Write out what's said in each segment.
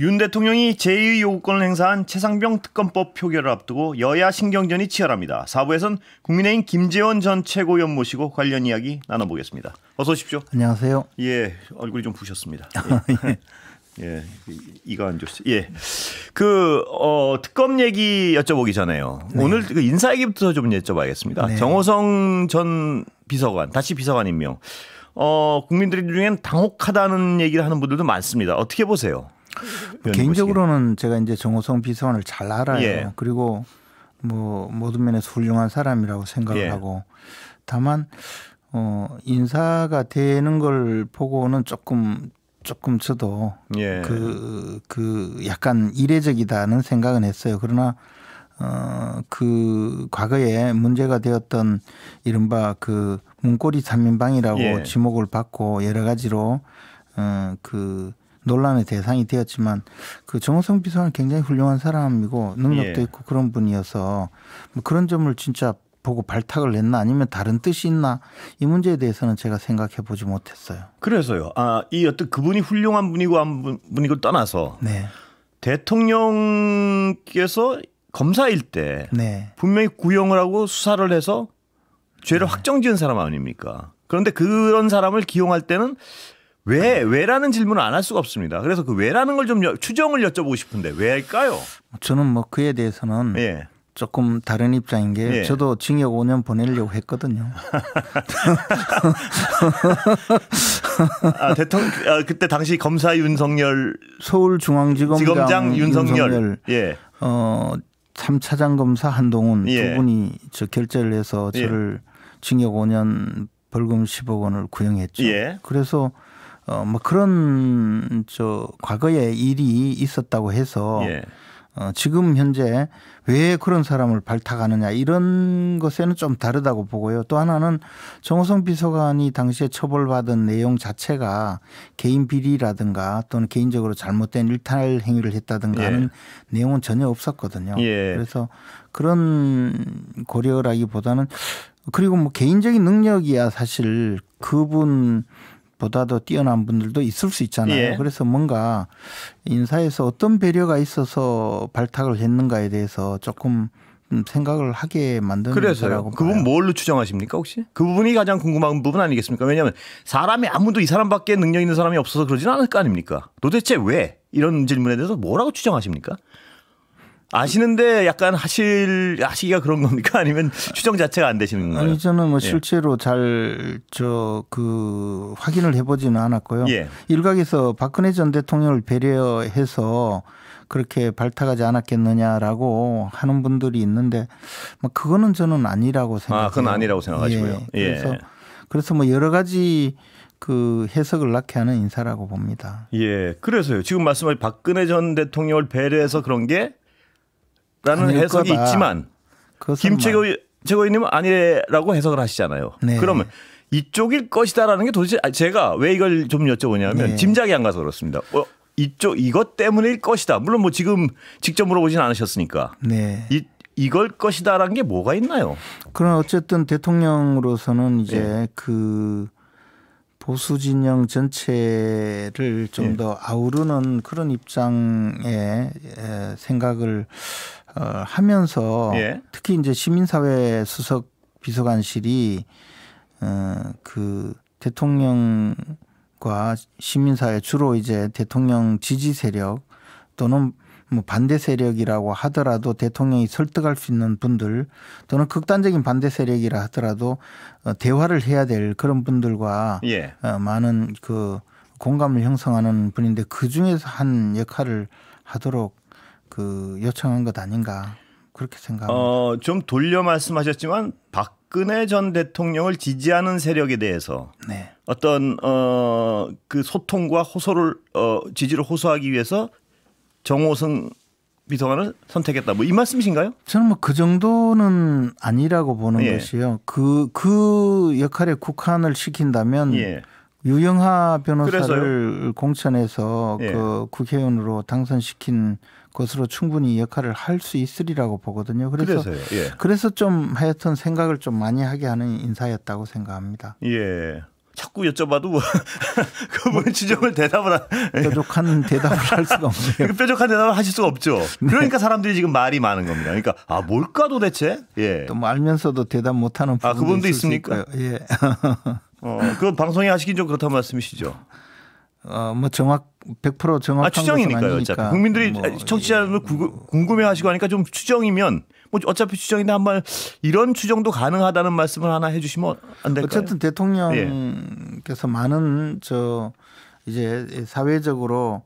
윤 대통령이 제2의 요구권을 행사한 최상병 특검법 표결을 앞두고 여야 신경전이 치열합니다. 4부에선 국민의힘 김재원 전 최고위원 모시고 관련 이야기 나눠보겠습니다. 어서 오십시오. 안녕하세요. 예, 얼굴이 좀 부셨습니다. 예. 예, 그 이거안 좋지. 예. 그, 어, 특검 얘기 여쭤보기 전에요. 네. 오늘 그 인사 얘기부터 좀 여쭤봐야겠습니다. 네. 정호성 전 비서관, 다시 비서관 임명. 어, 국민들 그 중엔 당혹하다는 얘기를 하는 분들도 많습니다. 어떻게 보세요? 개인적으로는 제가 이제 정호성 비서관을 잘 알아요. 예. 그리고 뭐 모든 면에서 훌륭한 사람이라고 생각을 예. 하고 다만 어 인사가 되는 걸 보고는 조금 조금 저도 그그 예. 그, 그 약간 이례적이다는 생각은 했어요. 그러나 어그 과거에 문제가 되었던 이른바 그 문고리 삼인방이라고 예. 지목을 받고 여러 가지로 어그 논란의 대상이 되었지만 그 정호성 비서는 굉장히 훌륭한 사람이고 능력도 예. 있고 그런 분이어서 뭐 그런 점을 진짜 보고 발탁을 했나 아니면 다른 뜻이 있나 이 문제에 대해서는 제가 생각해 보지 못했어요. 그래서요. 아, 이 어떤 그분이 훌륭한 분이고 한 분이고 떠나서 네. 대통령께서 검사일 때 네. 분명히 구형을 하고 수사를 해서 죄를 네. 확정 지은 사람 아닙니까? 그런데 그런 사람을 기용할 때는 왜 왜라는 질문을 안 할 수가 없습니다. 그래서 그 왜라는 걸 좀 추정을 여쭤보고 싶은데 왜일까요? 저는 뭐 그에 대해서는 예. 조금 다른 입장인 게 예. 저도 징역 5년 보내려고 했거든요. 아, 대통령 아, 그때 당시 검사 윤석열 서울중앙지검장 검장 윤석열, 윤석열 예. 어 3차장 검사 한동훈 예. 두 분이 저 결재를 해서 예. 저를 징역 5년 벌금 10억 원을 구형했죠. 예. 그래서 어, 뭐 그런 저 과거에 일이 있었다고 해서 예. 어, 지금 현재 왜 그런 사람을 발탁하느냐 이런 것에는 좀 다르다고 보고요. 또 하나는 정호성 비서관이 당시에 처벌받은 내용 자체가 개인 비리라든가 또는 개인적으로 잘못된 일탈 행위를 했다든가 하는 예. 내용은 전혀 없었거든요. 예. 그래서 그런 고려라기보다는 그리고 뭐 개인적인 능력이야 사실 그분 보다도 뛰어난 분들도 있을 수 있잖아요. 예. 그래서 뭔가 인사에서 어떤 배려가 있어서 발탁을 했는가에 대해서 조금 생각을 하게 만드는 그래서요. 그 부분 뭘로 추정하십니까 혹시? 그 부분이 가장 궁금한 부분 아니겠습니까? 왜냐하면 사람이 아무도 이 사람밖에 능력 있는 사람이 없어서 그러지는 않을 거 아닙니까? 도대체 왜 이런 질문에 대해서 뭐라고 추정하십니까? 아시는데 약간 하실 하시기가 그런 겁니까? 아니면 추정 자체가 안 되시는 건가요? 아니 저는 뭐 예. 실제로 예. 잘저 그 확인을 해보지는 않았고요. 예. 일각에서 박근혜 전 대통령을 배려해서 그렇게 발탁하지 않았겠느냐라고 하는 분들이 있는데 뭐 그거는 저는 아니라고 생각해요. 아, 그건 아니라고 생각하시고요. 예. 예. 그래서 그래서 뭐 여러 가지 그 해석을 낳게 하는 인사라고 봅니다. 예. 그래서요. 지금 말씀하신 박근혜 전 대통령을 배려해서 그런 게 라는 해석이 거다. 있지만 김 최고, 최고위님은 아니라고 해석을 하시잖아요. 네. 그러면 이쪽일 것이다라는 게 도대체 아, 제가 왜 이걸 좀 여쭤보냐면 네. 짐작이 안 가서 그렇습니다. 어, 이쪽 이것 때문일 것이다. 물론 뭐 지금 직접 물어보진 않으셨으니까. 네. 이 이걸 것이다라는 게 뭐가 있나요? 그럼 어쨌든 대통령으로서는 이제 네. 그 보수 진영 전체를 좀더 네. 아우르는 그런 입장의 생각을 어, 하면서 예. 특히 이제 시민사회 수석 비서관실이 어, 그 대통령과 시민사회 주로 이제 대통령 지지 세력 또는 뭐 반대 세력이라고 하더라도 대통령이 설득할 수 있는 분들 또는 극단적인 반대 세력이라 하더라도 어, 대화를 해야 될 그런 분들과 예. 어, 많은 그 공감을 형성하는 분인데 그 중에서 한 역할을 하도록 그 요청한 것 아닌가 그렇게 생각합니다. 어, 좀 돌려 말씀하셨지만 박근혜 전 대통령을 지지하는 세력에 대해서 네. 어떤 어, 그 소통과 호소를 어, 지지를 호소하기 위해서 정호승 비서관을 선택했다. 뭐 이 말씀이신가요? 저는 뭐 그 정도는 아니라고 보는 예. 것이요. 그그 그 역할에 국한을 시킨다면 예. 유영하 변호사를 그래서요? 공천해서 예. 그 국회의원으로 당선시킨 것으로 충분히 역할을 할 수 있으리라고 보거든요. 그래서 그래서요. 예. 그래서 좀 하여튼 생각을 좀 많이 하게 하는 인사였다고 생각합니다. 예. 자꾸 여쭤봐도 뭐 그분 지적을 대답을 예. 뾰족한 대답을 할 수가 없네요. 그 뾰족한 대답을 하실 수가 없죠. 네. 그러니까 네. 사람들이 지금 말이 많은 겁니다. 그러니까 아 뭘까 도대체? 예. 또 뭐 알면서도 대답 못하는 아 그분도 있습니까? 예. 어, 그 방송에 하시긴 좀 그렇다는 말씀이시죠. 어뭐 정확 100% 정확한 아, 추정이니까요. 어차피 국민들이 뭐, 아, 청취자들 궁금해하시고 하니까 좀 추정이면 뭐 어차피 추정인데 한번 이런 추정도 가능하다는 말씀을 하나 해주시면 안 될까요? 어쨌든 대통령께서 예. 많은 저 이제 사회적으로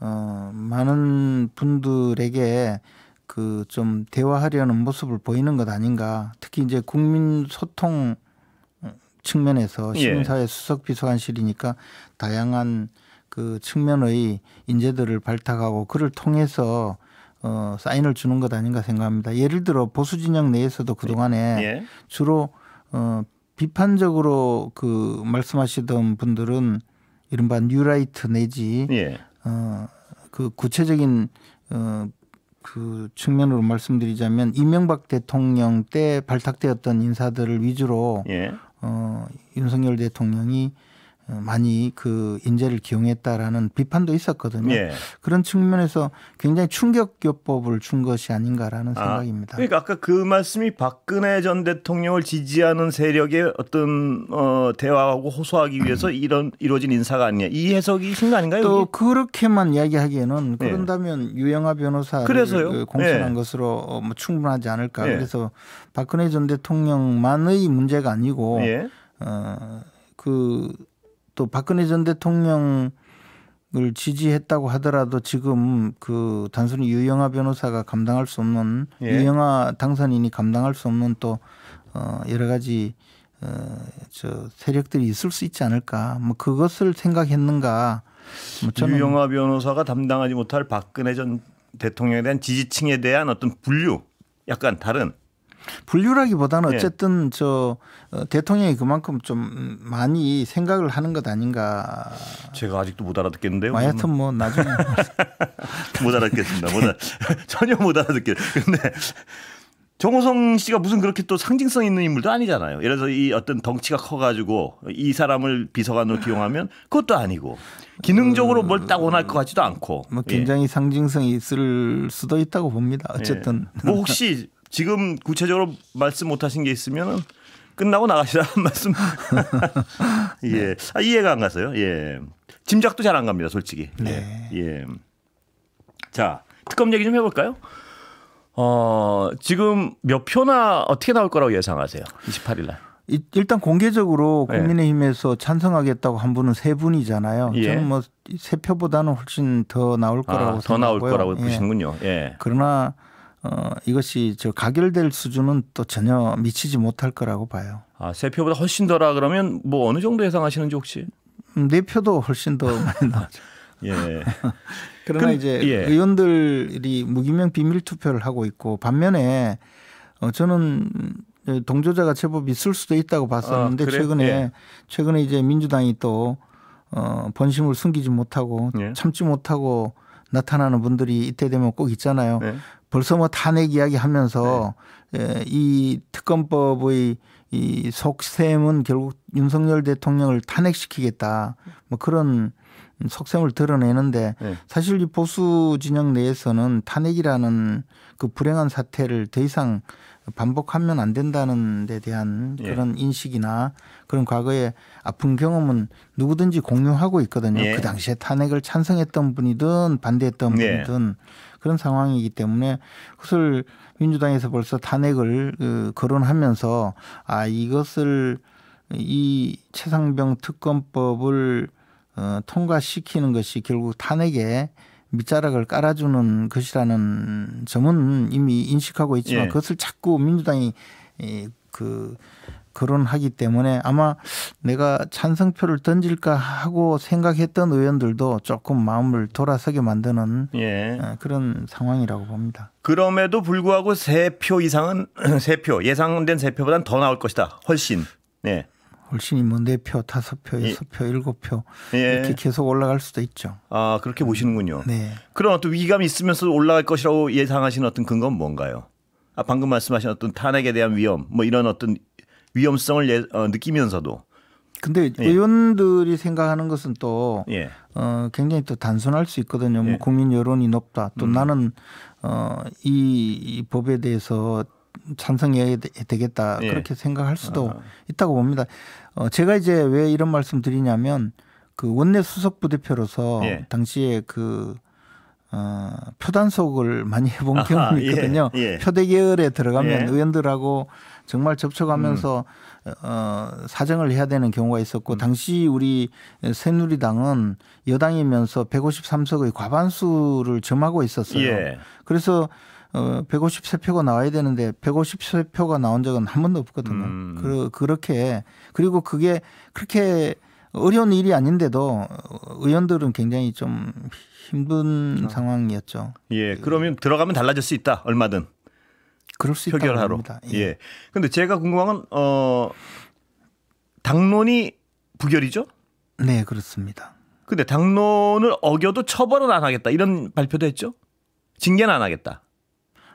어 많은 분들에게 그 좀 대화하려는 모습을 보이는 것 아닌가. 특히 이제 국민 소통 측면에서 예. 심사의 예. 수석 비서관실이니까 다양한 그 측면의 인재들을 발탁하고 그를 통해서 어 사인을 주는 것 아닌가 생각합니다. 예를 들어 보수 진영 내에서도 그 동안에 예. 예. 주로 어 비판적으로 그 말씀하시던 분들은 이른바 뉴라이트 내지 예. 어그 구체적인 어그 측면으로 말씀드리자면 이명박 대통령 때 발탁되었던 인사들을 위주로 예. 어, 윤석열 대통령이 어, 많이 그 인재를 기용했다라는 비판도 있었거든요. 예. 그런 측면에서 굉장히 충격요법을 준 것이 아닌가라는 아, 생각입니다. 그러니까 아까 그 말씀이 박근혜 전 대통령을 지지하는 세력의 어떤 어, 대화하고 호소하기 위해서 이런 이루어진 인사가 아니냐 이 해석이신 거 아닌가요? 또 여기? 그렇게만 이야기하기에는 네. 그런다면 예. 유영아 변호사그 공천한 예. 것으로 어, 뭐 충분하지 않을까. 네. 그래서 박근혜 전 대통령만의 문제가 아니고 예. 어, 그또 박근혜 전 대통령을 지지했다고 하더라도 지금 그 단순히 유영아 변호사가 감당할 수 없는 예. 유영아 당선인이 감당할 수 없는 또 어, 여러 가지 어, 저 세력들이 있을 수 있지 않을까 뭐 그것을 생각했는가 뭐 저는 유영아 변호사가 담당하지 못할 박근혜 전 대통령에 대한 지지층에 대한 어떤 분류 약간 다른 분류라기보다는 예. 어쨌든 저 어, 대통령이 그만큼 좀 많이 생각을 하는 것 아닌가. 제가 아직도 못 알아듣겠는데요. 뭐 하여튼 뭐 나중에 못 알아듣겠습니다. 못 알아, 전혀 못 알아듣겠. 그데 정호성 씨가 무슨 그렇게 또 상징성 있는 인물도 아니잖아요. 예를 들어서 이 어떤 덩치가 커가지고 이 사람을 비서관으로 기용하면 그것도 아니고 기능적으로 뭘딱 원할 것 같지도 않고. 뭐 굉장히 예. 상징성이 있을 수도 있다고 봅니다. 어쨌든. 예. 뭐 혹시 지금 구체적으로 말씀 못하신 게 있으면 끝나고 나가시라는 말씀. 예. 네. 아, 이해가 안 가서요. 예. 짐작도 잘 안 갑니다, 솔직히. 네. 예. 자, 특검 얘기 좀 해볼까요? 어, 지금 몇 표나 어떻게 나올 거라고 예상하세요? 28일 날. 일단 공개적으로 네. 국민의힘에서 찬성하겠다고 한 분은 세 분이잖아요. 예. 저는 뭐 세 표보다는 훨씬 더 나올 아, 거라고 아, 더 나올 거라고 예. 보시는군요. 예. 그러나 어, 이것이 저 가결될 수준은 또 전혀 미치지 못할 거라고 봐요. 아, 세 표보다 훨씬 더라 그러면 뭐 어느 정도 예상하시는지 혹시? 음, 네 표도 훨씬 더 많이 나오죠. 예. 그러나 이제 예. 의원들이 무기명 비밀 투표를 하고 있고 반면에 어, 저는 동조자가 제법 있을 수도 있다고 봤었는데 아, 최근에 예. 최근에 이제 민주당이 또 어, 본심을 숨기지 못하고 예. 참지 못하고 나타나는 분들이 이때 되면 꼭 있잖아요. 예. 벌써 뭐 탄핵 이야기 하면서 네. 예, 이 특검법의 이 속셈은 결국 윤석열 대통령을 탄핵시키겠다 뭐 그런 속셈을 드러내는데 네. 사실 이 보수 진영 내에서는 탄핵이라는 그 불행한 사태를 더 이상 반복하면 안 된다는 데 대한 예. 그런 인식이나 그런 과거의 아픈 경험은 누구든지 공유하고 있거든요. 예. 그 당시에 탄핵을 찬성했던 분이든 반대했던 네. 분이든 그런 상황이기 때문에 그것을 민주당에서 벌써 탄핵을 그, 거론하면서 아 이것을 이 최상병 특검법을 어, 통과시키는 것이 결국 탄핵에 밑자락을 깔아주는 것이라는 점은 이미 인식하고 있지만 예. 그것을 자꾸 민주당이 그 거론하기 때문에 아마 내가 찬성표를 던질까 하고 생각했던 의원들도 조금 마음을 돌아서게 만드는 예. 어, 그런 상황이라고 봅니다. 그럼에도 불구하고 세표 이상은 세표 예상된 세 표보다는 더 나올 것이다. 훨씬. 네. 훨씬이 뭐네 표, 다섯 표, 예. 여섯 표, 일곱 표 예. 이렇게 계속 올라갈 수도 있죠. 아 그렇게 음. 보시는군요. 네. 그런 어떤 위기감이 있으면서 올라갈 것이라고 예상하시는 어떤 근거는 뭔가요? 아, 방금 말씀하신 어떤 탄핵에 대한 위험 뭐 이런 어떤 위험성을 예, 어, 느끼면서도 근데 예. 의원들이 생각하는 것은 또 예. 어, 굉장히 또 단순할 수 있거든요. 뭐 예. 국민 여론이 높다. 또 음. 나는 어, 이, 이 법에 대해서 찬성해야 되겠다 예. 그렇게 생각할 수도 아. 있다고 봅니다. 어, 제가 이제 왜 이런 말씀 드리냐면 그 원내 수석 부대표로서 예. 당시에 그 어, 표단속을 많이 해본 아하, 경험이 있거든요. 표대 계열에 들어가면 의원들하고 정말 접촉하면서 음. 어, 사정을 해야 되는 경우가 있었고 음. 당시 우리 새누리당은 여당이면서 153석의 과반수를 점하고 있었어요. 예. 그래서 어, 153표가 나와야 되는데 153표가 나온 적은 한 번도 없거든요. 음. 그, 그렇게 그리고 그게 그렇게 어려운 일이 아닌데도 어, 의원들은 굉장히 좀 힘든 그렇죠. 상황이었죠. 예, 그러면 들어가면 달라질 수 있다. 얼마든. 그럴 수 표결하러. 예. 예. 근데 제가 궁금한 건 어, 당론이 부결이죠? 네, 그렇습니다. 근데 당론을 어겨도 처벌은 안 하겠다 이런 발표도 했죠? 징계는 안 하겠다.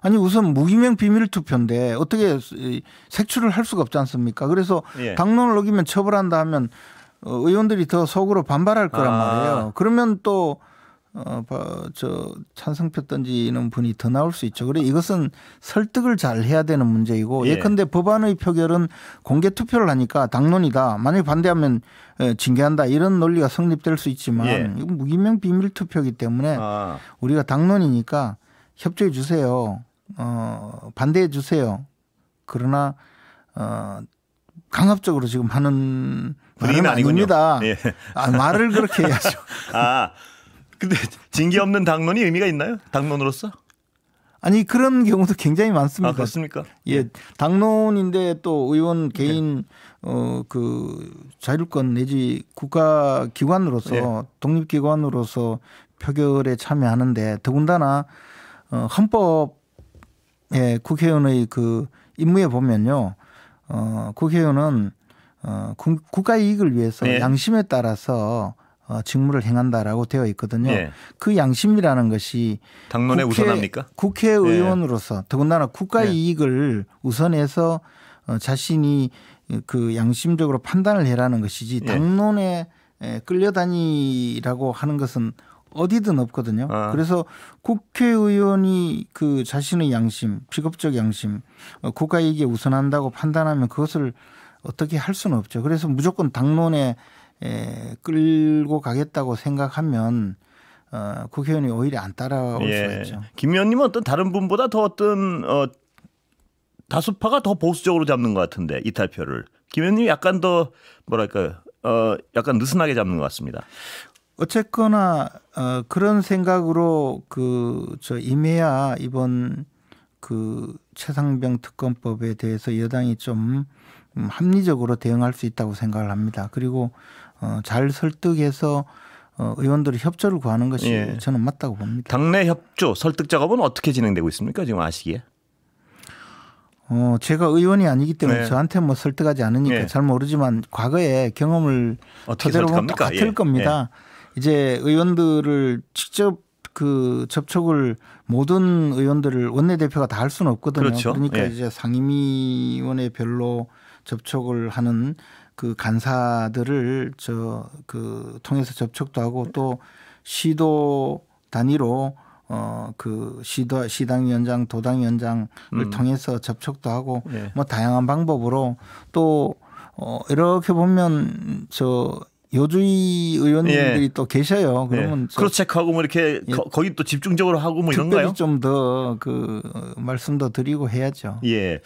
아니 우선 무기명 비밀 투표인데 어떻게 색출을 할 수가 없지 않습니까? 그래서 예. 당론을 어기면 처벌한다 하면 어, 의원들이 더 속으로 반발할 거란 아. 말이에요. 그러면 또 어, 저 찬성표 던지는 분이 더 나올 수 있죠. 그래 이것은 설득을 잘 해야 되는 문제이고 예. 컨대 법안의 표결은 공개 투표를 하니까 당론이다. 만약 반대하면 예, 징계한다 이런 논리가 성립될 수 있지만 예. 무기명 뭐 비밀 투표이기 때문에 아. 우리가 당론이니까 협조해 주세요. 어, 반대해 주세요. 그러나 어, 강압적으로 지금 하는 분위기는 아닙니다. 예. 아, 말을 그렇게 해야죠. 아 근데 징계 없는 당론이 의미가 있나요? 당론으로서? 아니 그런 경우도 굉장히 많습니다. 아, 그렇습니까? 예, 네. 당론인데 또 의원 개인 네. 어그 자율권 내지 국가 기관으로서 네. 예. 독립 기관으로서 표결에 참여하는데 더군다나 어, 헌법에 국회의원의 그 임무에 보면요, 어 국회의원은 어 국가 이익을 위해서 네. 양심에 따라서 어, 직무를 행한다라고 되어 있거든요. 예. 그 양심이라는 것이 당론에 국회, 우선합니까? 국회의원으로서 예. 더군다나 국가 예. 이익을 우선해서 어, 자신이 그 양심적으로 판단을 해라는 것이지 예. 당론에 끌려다니라고 하는 것은 어디든 없거든요. 아. 그래서 국회의원이 그 자신의 양심, 직업적 양심, 어, 국가 이익에 우선한다고 판단하면 그것을 어떻게 할 수는 없죠. 그래서 무조건 당론에 에, 예, 끌고 가겠다고 생각하면 어, 국회의원이 오히려 안 따라올 예. 수가 있죠. 김 의원님은 어떤 다른 분보다 더 어떤 어, 다수파가 더 보수적으로 잡는 것 같은데 이탈표를 김 의원님 약간 더 뭐랄까 어, 약간 느슨하게 잡는 것 같습니다. 어쨌거나 어, 그런 생각으로 그저 임해야 이번 그 최상병 특검법에 대해서 여당이 좀 음, 합리적으로 대응할 수 있다고 생각을 합니다. 그리고 어, 잘 설득해서 어, 의원들의 협조를 구하는 것이 예. 저는 맞다고 봅니다. 당내 협조 설득 작업은 어떻게 진행되고 있습니까? 지금 아시기에? 어, 제가 의원이 아니기 때문에 네. 저한테 뭐 설득하지 않으니까 네. 잘 모르지만 과거에 경험을 토대로 보면 똑같을 예. 겁니다. 예. 이제 의원들을 직접 그 접촉을 모든 의원들을 원내대표가 다 할 수는 없거든요. 그렇죠. 그러니까 예. 이제 상임위원회별로 접촉을 하는 그 간사들을 저 그 통해서 접촉도 하고 또 시도 단위로 어 그 시도 시당 위원장 도당 위원장을 음. 통해서 접촉도 하고 예. 뭐 다양한 방법으로 또 어, 이렇게 보면 저 여주의 의원님들이 예. 또 계셔요. 예. 그러면 예. 크로체크하고뭐 이렇게 예. 거, 기또 집중적으로 하고 뭐 이런가요? 좀더 그 말씀도 드리고 해야죠. 예.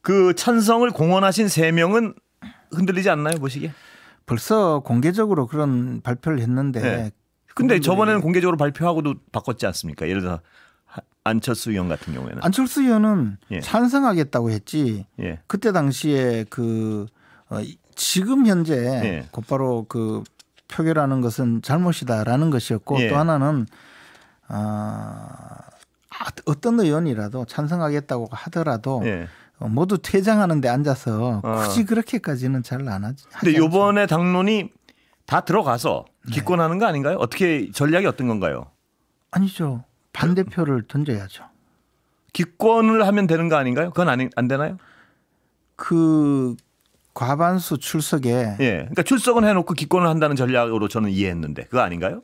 그 찬성을 공언하신 세 명은 흔들리지 않나요 보시기에? 벌써 공개적으로 그런 발표를 했는데. 네. 근데 저번에는 공개적으로 발표하고도 바꿨지 않습니까? 예를 들어 안철수 의원 같은 경우에는 안철수 의원은 예. 찬성하겠다고 했지. 예. 그때 당시에 그 어, 지금 현재 예. 곧바로 그 표결하는 것은 잘못이다라는 것이었고 예. 또 하나는 어, 어떤 의원이라도 찬성하겠다고 하더라도 예. 어, 모두 퇴장하는데 앉아서 어. 굳이 그렇게까지는 잘 안 하지. 근데 요번에 당론이 다 들어가서 네. 기권하는 네. 거 아닌가요? 어떻게 전략이 어떤 건가요? 아니죠. 반대표를 던져야죠. 기권을 하면 되는 거 아닌가요? 그건 아니, 안 되나요? 그 과반수 출석에 예. 그러니까 출석은 해놓고 기권을 한다는 전략으로 저는 이해했는데 그거 아닌가요?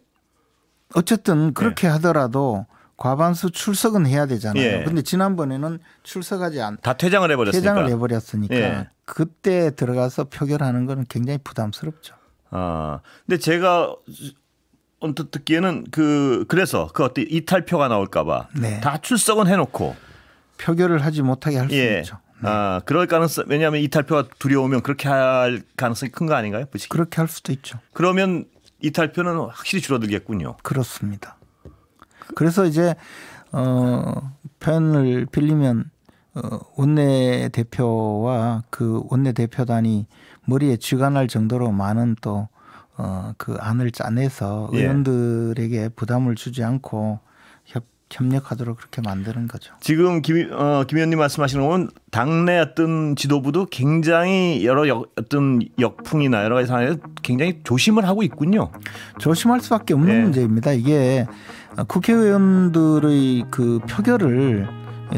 어쨌든 그렇게 예. 하더라도 과반수 출석은 해야 되잖아요. 그런데 예. 지난번에는 출석하지 않. 다 퇴장을 해버렸으니까. 퇴장을 해버렸으니까 예. 그때 들어가서 표결하는 건 굉장히 부담스럽죠. 아, 근데 제가 언뜻 듣기에는 그 그래서 그 어때 이탈표가 나올까봐 네. 다 출석은 해놓고 표결을 하지 못하게 할수 예. 있죠. 네. 아, 그럴 가능성 왜냐하면 이탈표가 두려우면 그렇게 할 가능성이 큰 거 아닌가요? 부식이? 그렇게 할 수도 있죠. 그러면 이탈표는 확실히 줄어들겠군요. 그렇습니다. 그래서 이제 어 표현을 빌리면 어 원내 대표와 그 원내 대표단이 머리에 쥐가 날 정도로 많은 또어그 안을 짜내서 예. 의원들에게 부담을 주지 않고 협 협력하도록 그렇게 만드는 거죠. 지금 김, 어, 김 의원님 말씀하시는 건 당내 어떤 지도부도 굉장히 여러 역, 어떤 역풍이나 여러 가지 상황에서 굉장히 조심을 하고 있군요. 조심할 수밖에 없는 네. 문제입니다. 이게 국회의원들의 그 표결을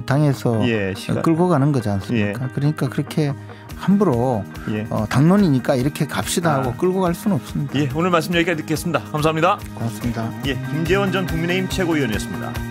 당에서 예, 끌고 가는 거지 않습니까? 예. 그러니까 그렇게 함부로 예. 어, 당론이니까 이렇게 갑시다 하고 아. 끌고 갈 수는 없습니다. 예, 오늘 말씀 여기까지 듣겠습니다. 감사합니다. 고맙습니다. 예, 김재원 전 국민의힘 최고위원이었습니다.